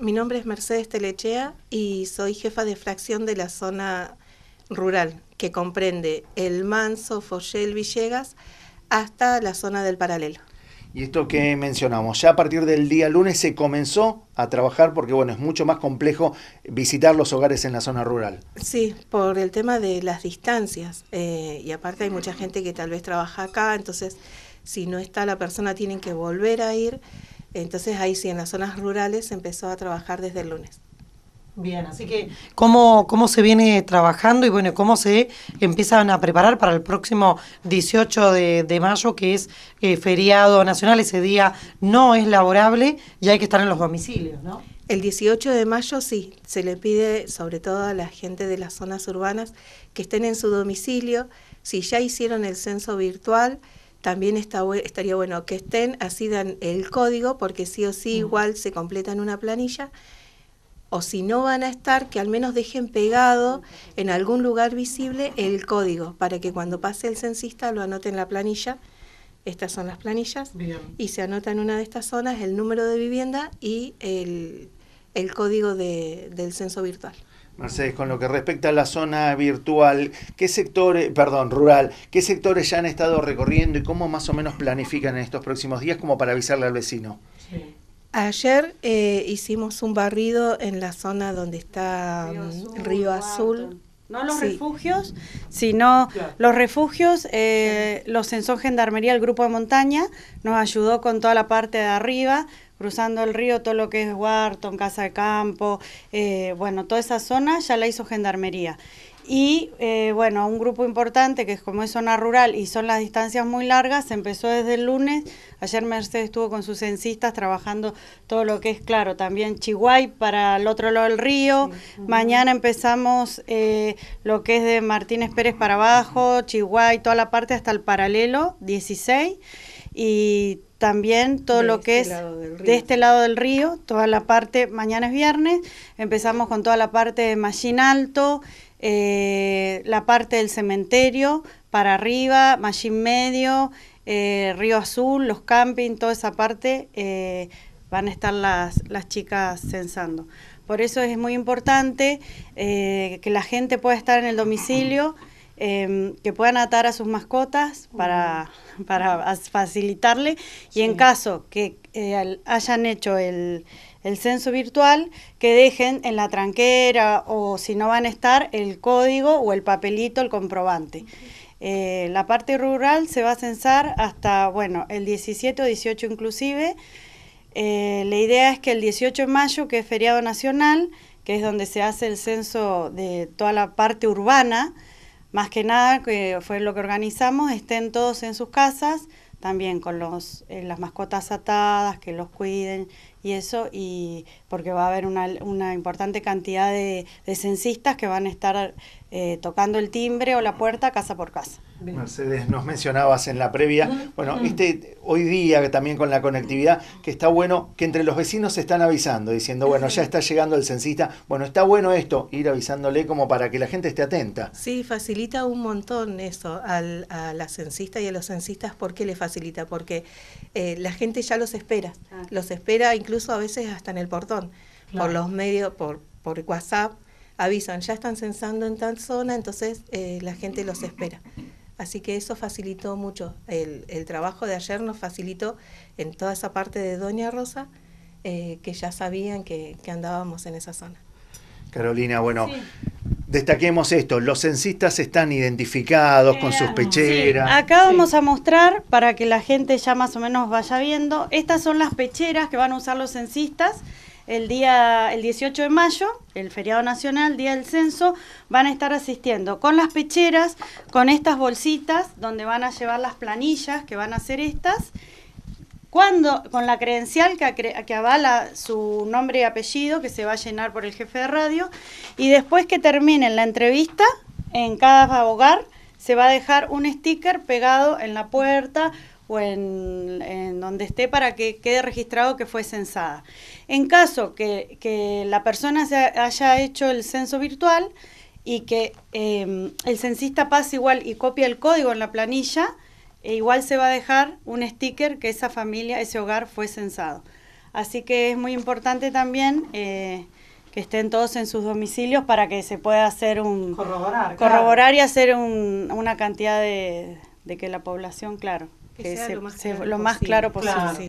Mi nombre es Mercedes Telechea y soy jefa de fracción de la zona rural, que comprende el Manso, Foyel, Villegas, hasta la zona del paralelo. Y esto que mencionamos, ya a partir del día lunes se comenzó a trabajar porque bueno, es mucho más complejo visitar los hogares en la zona rural. Sí, por el tema de las distancias. Eh, y aparte hay mucha gente que tal vez trabaja acá, entonces si no está la persona tienen que volver a ir. Entonces ahí sí, en las zonas rurales se empezó a trabajar desde el lunes. Bien, así que ¿cómo, cómo se viene trabajando y bueno, cómo se empiezan a preparar para el próximo 18 de, mayo, que es eh, feriado nacional, ese día no es laborable y hay que estar en los domicilios, ¿no? El 18 de mayo sí, se le pide sobre todo a la gente de las zonas urbanas que estén en su domicilio, si ya hicieron el censo virtual, también estaría bueno que estén, así dan el código, porque sí o sí igual se completa en una planilla, o si no van a estar, que al menos dejen pegado en algún lugar visible el código, para que cuando pase el censista lo anoten en la planilla. Estas son las planillas. Y se anota en una de estas zonas el número de vivienda y el, el código de, del censo virtual. Mercedes, con lo que respecta a la zona virtual, ¿qué sectores, eh, perdón, rural, qué sectores ya han estado recorriendo y cómo más o menos planifican en estos próximos días como para avisarle al vecino? Ayer eh, hicimos un barrido en la zona donde está Río mm, Azul. No los refugios, sino los refugios, eh, los censó Gendarmería, el grupo de montaña, nos ayudó con toda la parte de arriba, cruzando el río, todo lo que es Wharton, Casa de Campo, eh, bueno, toda esa zona ya la hizo Gendarmería. Y eh, bueno, un grupo importante que es como es zona rural y son las distancias muy largas, empezó desde el lunes. Ayer Mercedes estuvo con sus censistas trabajando todo lo que es, claro, también Chihuay para el otro lado del río. Mañana empezamos eh, lo que es de Martínez Pérez para abajo, Chihuay, toda la parte hasta el paralelo 16. Y también todo lo este que es de este lado del río, toda la parte, mañana es viernes, empezamos con toda la parte de Mallín Alto, eh, la parte del cementerio, para arriba, Mallín Medio, eh, Río Azul, los campings, toda esa parte eh, van a estar las, las chicas censando. Por eso es muy importante que la gente pueda estar en el domicilio. Em, que puedan atar a sus mascotas para, facilitarle y en caso que eh, hayan hecho el, censo virtual, que dejen en la tranquera o si no van a estar el código o el papelito, el comprobante. Eh, la parte rural se va a censar hasta, bueno, el 17 o 18 inclusive. Eh, la idea es que el 18 de mayo, que es feriado nacional, que es donde se hace el censo de toda la parte urbana, más que nada, que fue lo que organizamos, estén todos en sus casas, también con los, eh, las mascotas atadas, que los cuiden y eso, y porque va a haber una, una importante cantidad de, de, censistas que van a estar eh, tocando el timbre o la puerta casa por casa. Mercedes, nos mencionabas en la previa, bueno, este hoy día también con la conectividad, que está bueno que entre los vecinos se están avisando, diciendo, bueno, ya está llegando el censista, bueno, está bueno esto, ir avisándole como para que la gente esté atenta. Sí, facilita un montón eso al, a la censista y a los censistas, porque le facilita? Porque eh, la gente ya los espera, ah. los espera incluso incluso a veces hasta en el portón, por los medios, por, por WhatsApp, avisan, ya están censando en tal zona, entonces eh, la gente los espera. Así que eso facilitó mucho. El, trabajo de ayer nos facilitó en toda esa parte de Doña Rosa, eh, que ya sabían que, andábamos en esa zona. Carolina, bueno, Destaquemos esto, los censistas están identificados con sus pecheras. acá vamos a mostrar, para que la gente ya más o menos vaya viendo, estas son las pecheras que van a usar los censistas el día el 18 de mayo, el feriado nacional, día del censo, van a estar asistiendo con las pecheras, con estas bolsitas donde van a llevar las planillas, que van a ser estas, con la credencial que, avala su nombre y apellido, que se va a llenar por el jefe de radio, y después que termine la entrevista, en cada hogar se va a dejar un sticker pegado en la puerta o en, donde esté para que quede registrado que fue censada. En caso que, la persona se haya hecho el censo virtual y que eh, el censista pase igual y copie el código en la planilla, e igual se va a dejar un sticker que esa familia, ese hogar fue censado. Así que es muy importante también eh, que estén todos en sus domicilios para que se pueda hacer un... Corroborar. y hacer una cantidad de, de, que la población, claro, que, sea lo, más claro posible.